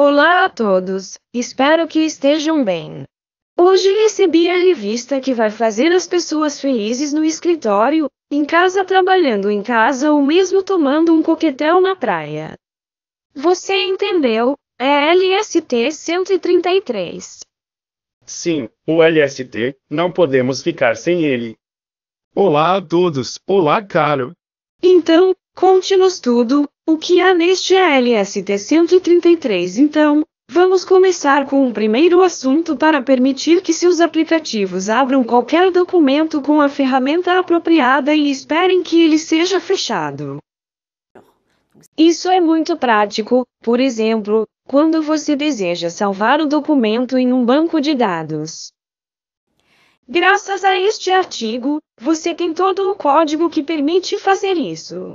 Olá a todos, espero que estejam bem. Hoje recebi a revista que vai fazer as pessoas felizes no escritório, em casa trabalhando em casa ou mesmo tomando um coquetel na praia. Você entendeu? É LST 133. Sim, o LST, não podemos ficar sem ele. Olá a todos, olá, Caro. Então, Conte-nos tudo, o que há neste LST 133 então. Vamos começar com um primeiro assunto para permitir que seus aplicativos abram qualquer documento com a ferramenta apropriada e esperem que ele seja fechado. Isso é muito prático, por exemplo, quando você deseja salvar o documento em um banco de dados. Graças a este artigo, você tem todo o código que permite fazer isso.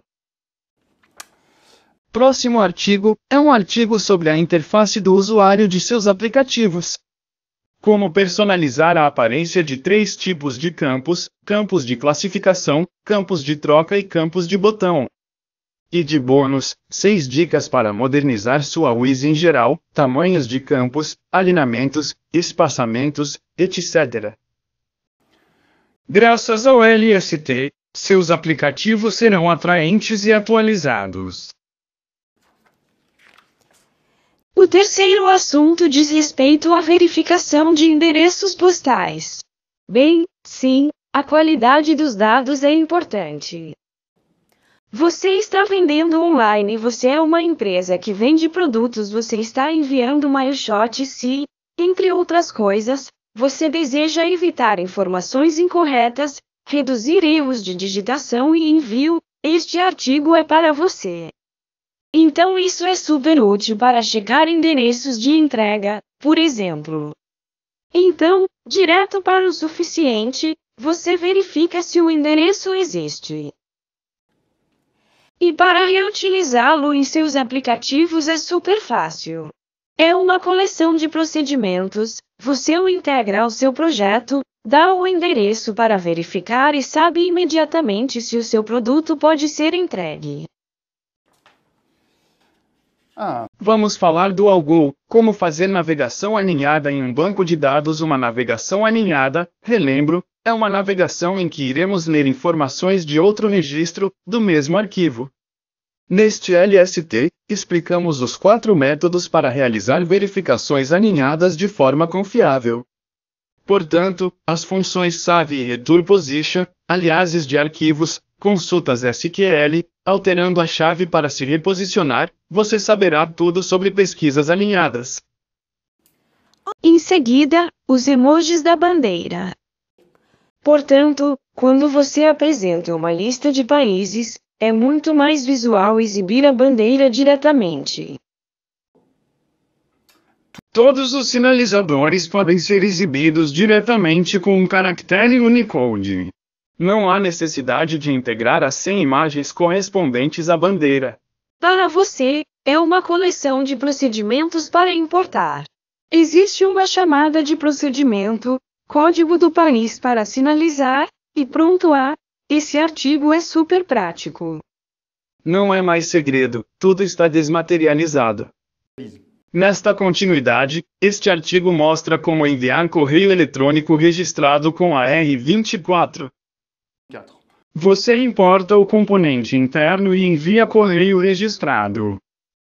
Próximo artigo é um artigo sobre a interface do usuário de seus aplicativos. Como personalizar a aparência de três tipos de campos: campos de classificação, campos de troca e campos de botão. E de bônus, Seis dicas para modernizar sua WIS em geral, tamanhos de campos, alinhamentos, espaçamentos, etc. Graças ao LST, seus aplicativos serão atraentes e atualizados. O terceiro assunto diz respeito à verificação de endereços postais. Bem, sim, a qualidade dos dados é importante. Você está vendendo online, você é uma empresa que vende produtos, você está enviando mailshot se, entre outras coisas, você deseja evitar informações incorretas, reduzir erros de digitação e envio, este artigo é para você. Então isso é super útil para chegar endereços de entrega, por exemplo. Então, direto para o suficiente, você verifica se o endereço existe. E para reutilizá-lo em seus aplicativos é super fácil. É uma coleção de procedimentos, você o integra ao seu projeto, dá o endereço para verificar e sabe imediatamente se o seu produto pode ser entregue. Ah. Vamos falar do Algo, como fazer navegação alinhada em um banco de dados. Uma navegação alinhada, relembro, é uma navegação em que iremos ler informações de outro registro, do mesmo arquivo. Neste LST, explicamos os quatro métodos para realizar verificações alinhadas de forma confiável. Portanto, as funções save e return position, aliases de arquivos, consultas SQL, Alterando a chave para se reposicionar, você saberá tudo sobre pesquisas alinhadas. Em seguida, os emojis da bandeira. Portanto, quando você apresenta uma lista de países, é muito mais visual exibir a bandeira diretamente. Todos os sinalizadores podem ser exibidos diretamente com um caractere Unicode. Não há necessidade de integrar as 100 imagens correspondentes à bandeira. Para você, é uma coleção de procedimentos para importar. Existe uma chamada de procedimento, código do país para sinalizar, e pronto a. Esse artigo é super prático. Não é mais segredo, tudo está desmaterializado. Nesta continuidade, este artigo mostra como enviar correio eletrônico registrado com a R24. 4. Você importa o componente interno e envia correio registrado.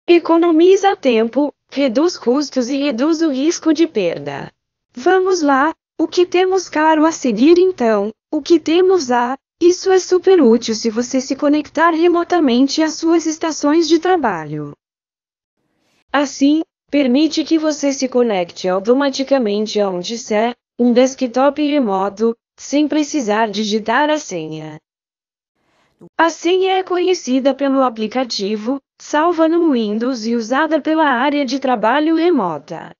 Economiza tempo, reduz custos e reduz o risco de perda. Vamos lá, o que temos caro a seguir então? O que temos a? Isso é super útil se você se conectar remotamente às suas estações de trabalho. Assim, permite que você se conecte automaticamente a um disser, um desktop remoto, sem precisar digitar a senha. A senha é conhecida pelo aplicativo, salva no Windows e usada pela área de trabalho remota.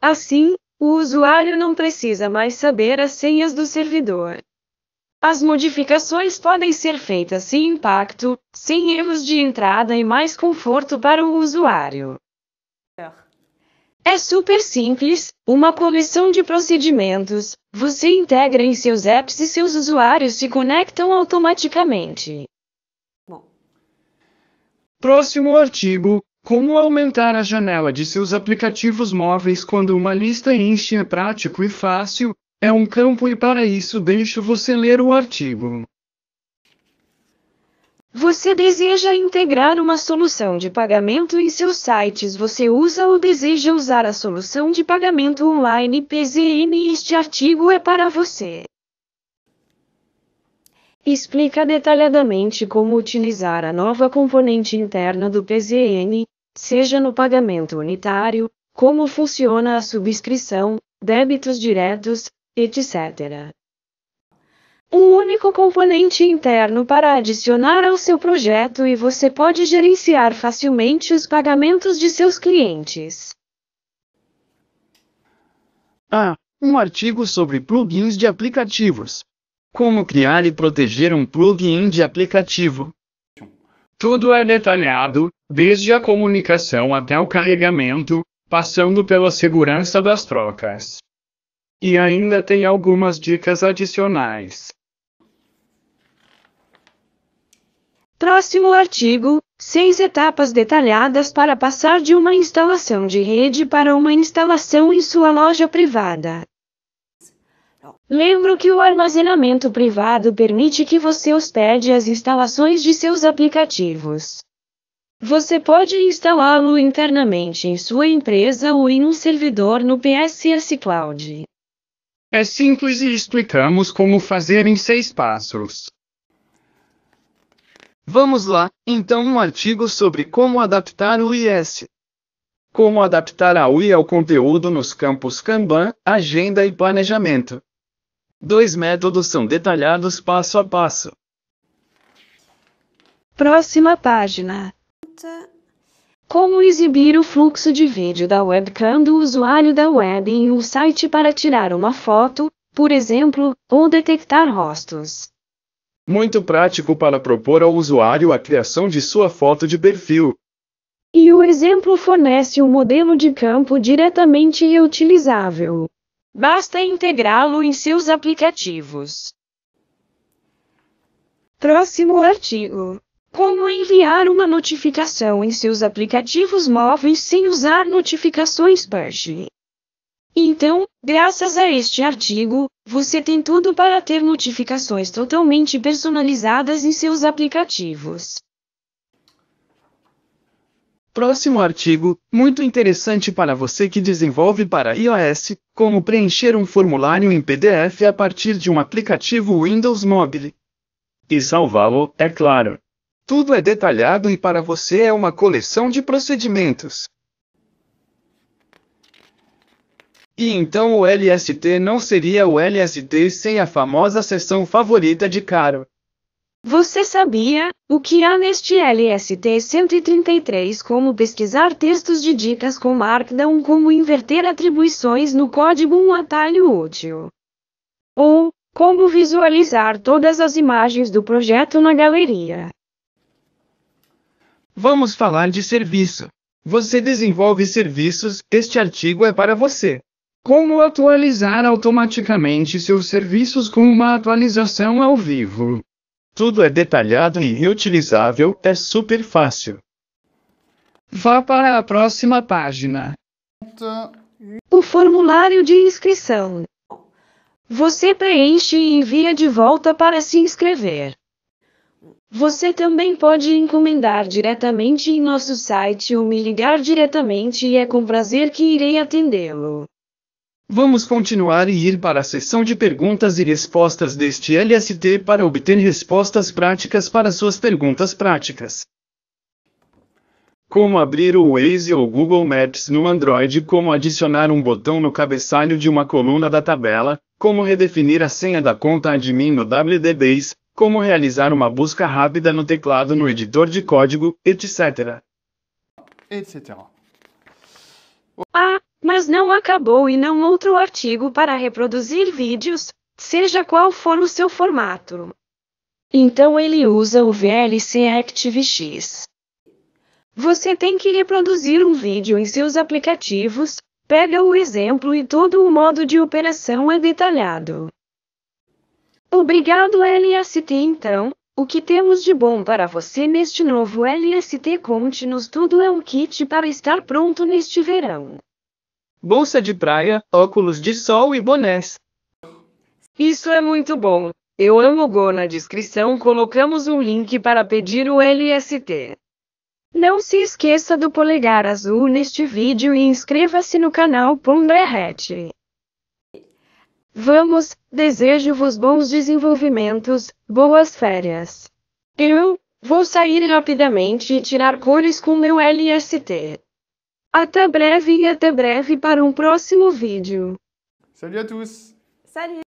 Assim, o usuário não precisa mais saber as senhas do servidor. As modificações podem ser feitas sem impacto, sem erros de entrada e mais conforto para o usuário. É super simples, uma coleção de procedimentos. Você integra em seus apps e seus usuários se conectam automaticamente. Bom. Próximo artigo: Como aumentar a janela de seus aplicativos móveis quando uma lista enche é prático e fácil. É um campo e para isso deixo você ler o artigo. Você deseja integrar uma solução de pagamento em seus sites? Você usa ou deseja usar a solução de pagamento online PZN? Este artigo é para você. Explica detalhadamente como utilizar a nova componente interna do PZN, seja no pagamento unitário, como funciona a subscrição, débitos diretos, etc. Um único componente interno para adicionar ao seu projeto e você pode gerenciar facilmente os pagamentos de seus clientes. Ah, um artigo sobre plugins de aplicativos. Como criar e proteger um plugin de aplicativo. Tudo é detalhado, desde a comunicação até o carregamento, passando pela segurança das trocas. E ainda tem algumas dicas adicionais. Próximo artigo: seis etapas detalhadas para passar de uma instalação de rede para uma instalação em sua loja privada. Lembro que o armazenamento privado permite que você hospede as instalações de seus aplicativos. Você pode instalá-lo internamente em sua empresa ou em um servidor no PSS Cloud. É simples e explicamos como fazer em seis passos. Vamos lá, então um artigo sobre como adaptar o IS. Como adaptar a UI ao conteúdo nos campos Kanban, agenda e planejamento. Dois métodos são detalhados passo a passo. Próxima página. Como exibir o fluxo de vídeo da webcam do usuário da web em um site para tirar uma foto, por exemplo, ou detectar rostos. Muito prático para propor ao usuário a criação de sua foto de perfil. E o exemplo fornece um modelo de campo diretamente utilizável. Basta integrá-lo em seus aplicativos. Próximo artigo. Como enviar uma notificação em seus aplicativos móveis sem usar notificações push. Então, graças a este artigo, você tem tudo para ter notificações totalmente personalizadas em seus aplicativos. Próximo artigo, muito interessante para você que desenvolve para iOS, como preencher um formulário em PDF a partir de um aplicativo Windows Mobile. E salvá-lo, é claro. Tudo é detalhado e para você é uma coleção de procedimentos. E então o LST não seria o LST sem a famosa sessão favorita de Caro. Você sabia o que há neste LST 133 como pesquisar textos de dicas com Markdown como inverter atribuições no código um atalho útil? Ou como visualizar todas as imagens do projeto na galeria? Vamos falar de serviço. Você desenvolve serviços, este artigo é para você. Como atualizar automaticamente seus serviços com uma atualização ao vivo. Tudo é detalhado e reutilizável, é super fácil. Vá para a próxima página. O formulário de inscrição. Você preenche e envia de volta para se inscrever. Você também pode encomendar diretamente em nosso site ou me ligar diretamente e é com prazer que irei atendê-lo. Vamos continuar e ir para a sessão de perguntas e respostas deste LST para obter respostas práticas para suas perguntas práticas. Como abrir o Waze ou Google Maps no Android, como adicionar um botão no cabeçalho de uma coluna da tabela, como redefinir a senha da conta admin no WDBase, como realizar uma busca rápida no teclado no editor de código, etc. etc. Ah. Mas não acabou e não outro artigo para reproduzir vídeos, seja qual for o seu formato. Então ele usa o VLC ActiveX. Você tem que reproduzir um vídeo em seus aplicativos, pega o exemplo e todo o modo de operação é detalhado. Obrigado LST então, o que temos de bom para você neste novo LST Conte-nos tudo é um kit para estar pronto neste verão bolsa de praia, óculos de sol e bonés. Isso é muito bom. Eu amo Go na descrição colocamos um link para pedir o LST. Não se esqueça do polegar azul neste vídeo e inscreva-se no canal Ponderrete. Vamos, desejo-vos bons desenvolvimentos, boas férias. Eu vou sair rapidamente e tirar cores com meu LST. Até breve e até breve para um próximo vídeo. Salut à tous. Salut.